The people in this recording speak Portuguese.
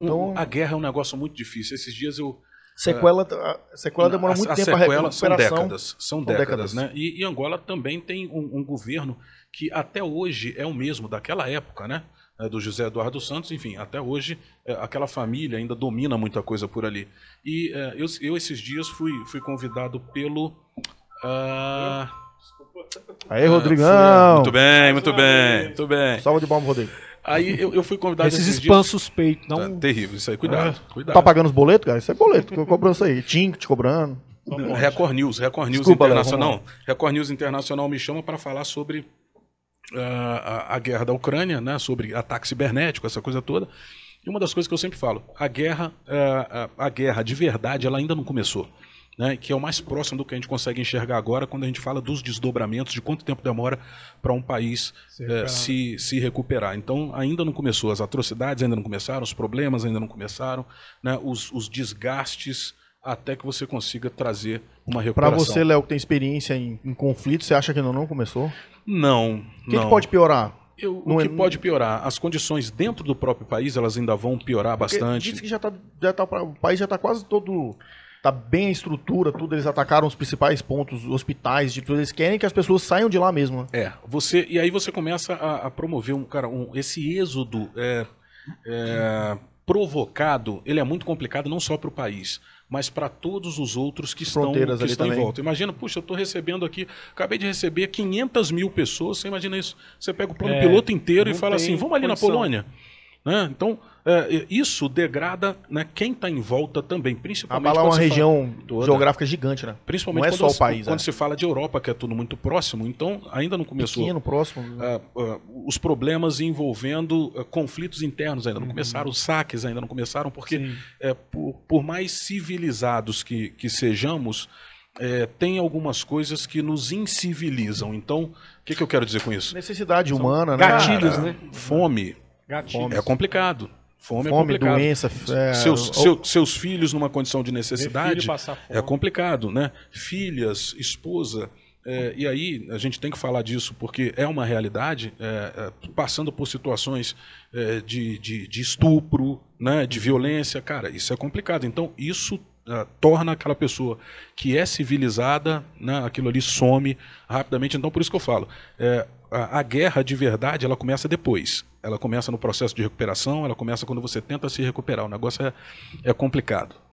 Então, uhum. a guerra é um negócio muito difícil. Esses dias eu sequela, eh, a sequela demora a, muito a tempo a recuperação. São décadas, são, são décadas, décadas, né? E, e Angola também tem um, um, governo que até hoje é o mesmo daquela época, né? Eh, do José Eduardo Santos, enfim, até hoje eh, aquela família ainda domina muita coisa por ali. E eu, eu esses dias fui, fui convidado pelo. Uh, ah, Aí, ah, Rodrigão! Ah, muito bem, muito bem, muito bem. Salve de palmas, Rodrigo. Aí eu, eu fui convidado. Esses spam suspeitos, não. Tá, terrível, isso aí, cuidado, ah, cuidado. Tá pagando os boletos, cara? Isso é boleto, que eu isso aí. Tim te cobrando. Não, Record News, Record News Desculpa, Internacional. Não, Record News Internacional me chama para falar sobre uh, a, a, guerra da Ucrânia, né, sobre ataque cibernético, essa coisa toda. E uma das coisas que eu sempre falo, a guerra, uh, ah, a, ah, a guerra de verdade, ela ainda não começou né, que é o mais próximo do que a gente consegue enxergar agora quando a gente fala dos desdobramentos, de quanto tempo demora para um país se recuperar. Eh, é, se, se recuperar. Então, ainda não começou, as atrocidades ainda não começaram, os problemas ainda não começaram, né, os, os desgastes até que você consiga trazer uma recuperação. Para você, Léo, que tem experiência em, em conflito, você acha que ainda não começou? Não. O que, que pode piorar? Eu, o que é- pode piorar? As condições dentro do próprio país elas ainda vão piorar bastante. Diz que já tá, já tá, o país já está quase todo tá bem a estrutura, tudo, eles atacaram os principais pontos, hospitais, de tudo, eles querem que as pessoas saiam de lá mesmo. Né? É, você, e aí você começa a, a promover um, cara, um, esse êxodo é, é, provocado, ele é muito complicado não só para o país, mas para todos os outros que estão, que estão em volta. Imagina, puxa, eu estou recebendo aqui, acabei de receber 500 mil pessoas, você imagina isso, você pega o plano é, piloto inteiro e fala assim, vamos ali condição. na Polônia? Né? Então, é, isso degrada né, quem está em volta também, principalmente. Abala uma região toda, geográfica gigante, né? Principalmente Não é só você, o país. Quando é. se fala de Europa, que é tudo muito próximo, então ainda não começou. Pequeno, próximo. Uh, uh, os problemas envolvendo uh, conflitos internos ainda não uhum. começaram, os saques ainda não começaram, porque eh, por, por, mais civilizados que, que sejamos, é, tem algumas coisas que nos incivilizam. Então, o que, que, eu quero dizer com isso? Necessidade humana, né? Gatilhos, né? Fome, Gatilhos. É complicado. Fome, é fome é doença. É... Seus, seu, seus filhos numa condição de necessidade é complicado, né? Filhas, esposa. É, e aí a gente tem que falar disso porque é uma realidade, é, é passando por situações é, de, de, de estupro, né, de violência, cara, isso é complicado. Então, isso eh, torna aquela pessoa que é civilizada, né, aquilo ali some rapidamente. Então, por isso que eu falo, é, a, a, guerra de verdade ela começa depois. Ela começa no processo de recuperação, ela começa quando você tenta se recuperar. O negócio é, é complicado.